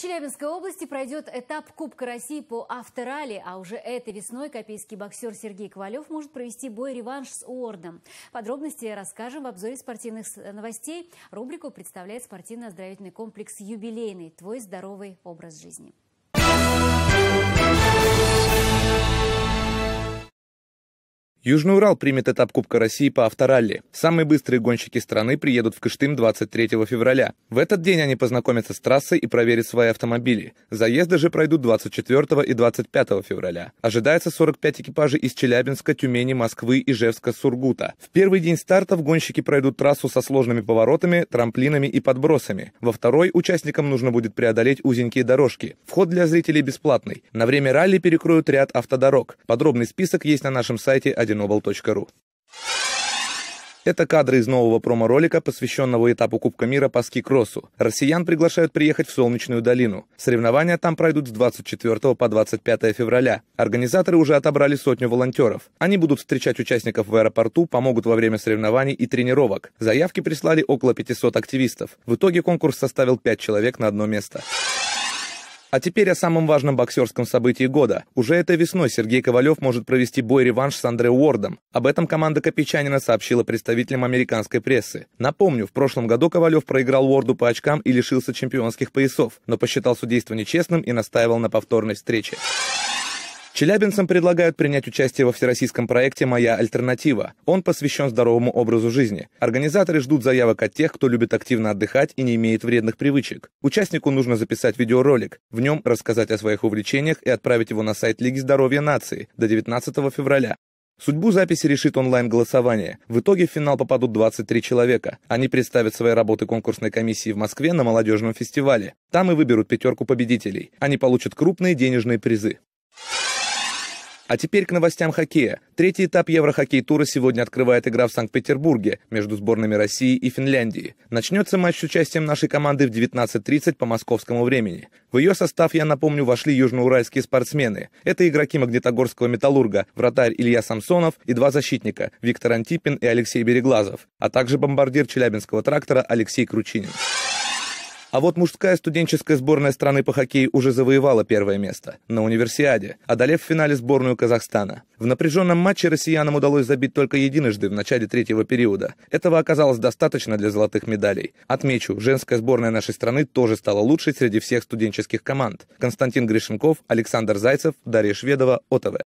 Челябинской области пройдет этап Кубка России по авторали, а уже этой весной копейский боксер Сергей Ковалев может провести бой-реванш с Уордом. Подробности расскажем в обзоре спортивных новостей. Рубрику представляет спортивно-оздоровительный комплекс «Юбилейный. Твой здоровый образ жизни». Южный Урал примет этап Кубка России по авторалли. Самые быстрые гонщики страны приедут в Кыштым 23 февраля. В этот день они познакомятся с трассой и проверят свои автомобили. Заезды же пройдут 24 и 25 февраля. Ожидается 45 экипажей из Челябинска, Тюмени, Москвы, Ижевска, Сургута. В первый день стартов гонщики пройдут трассу со сложными поворотами, трамплинами и подбросами. Во второй участникам нужно будет преодолеть узенькие дорожки. Вход для зрителей бесплатный. На время ралли перекроют ряд автодорог. Подробный список есть на нашем сайте noble.ru. Это кадры из нового промо-ролика, посвященного этапу Кубка мира по ски-кроссу. Россиян приглашают приехать в Солнечную долину. Соревнования там пройдут с 24 по 25 февраля. Организаторы уже отобрали сотню волонтеров. Они будут встречать участников в аэропорту, помогут во время соревнований и тренировок. Заявки прислали около 500 активистов. В итоге конкурс составил 5 человек на одно место. А теперь о самом важном боксерском событии года. Уже этой весной Сергей Ковалев может провести бой-реванш с Андре Уордом. Об этом команда Копичанина сообщила представителям американской прессы. Напомню, в прошлом году Ковалев проиграл Уорду по очкам и лишился чемпионских поясов, но посчитал судейство нечестным и настаивал на повторной встрече. Челябинцам предлагают принять участие во всероссийском проекте «Моя альтернатива». Он посвящен здоровому образу жизни. Организаторы ждут заявок от тех, кто любит активно отдыхать и не имеет вредных привычек. Участнику нужно записать видеоролик, в нем рассказать о своих увлечениях и отправить его на сайт Лиги здоровья нации до 19 февраля. Судьбу записи решит онлайн-голосование. В итоге в финал попадут 23 человека. Они представят свои работы конкурсной комиссии в Москве на молодежном фестивале. Там и выберут пятерку победителей. Они получат крупные денежные призы. А теперь к новостям хоккея. Третий этап Еврохоккей-тура сегодня открывает игра в Санкт-Петербурге между сборными России и Финляндии. Начнется матч с участием нашей команды в 19.30 по московскому времени. В ее состав, я напомню, вошли южноуральские спортсмены. Это игроки Магнитогорского «Металлурга», вратарь Илья Самсонов и два защитника – Виктор Антипин и Алексей Береглазов, а также бомбардир Челябинского трактора Алексей Кручинин. А вот мужская студенческая сборная страны по хоккею уже завоевала первое место на универсиаде, одолев в финале сборную Казахстана. В напряженном матче россиянам удалось забить только единожды в начале третьего периода. Этого оказалось достаточно для золотых медалей. Отмечу, женская сборная нашей страны тоже стала лучшей среди всех студенческих команд. Константин Гришенков, Александр Зайцев, Дарья Шведова, ОТВ.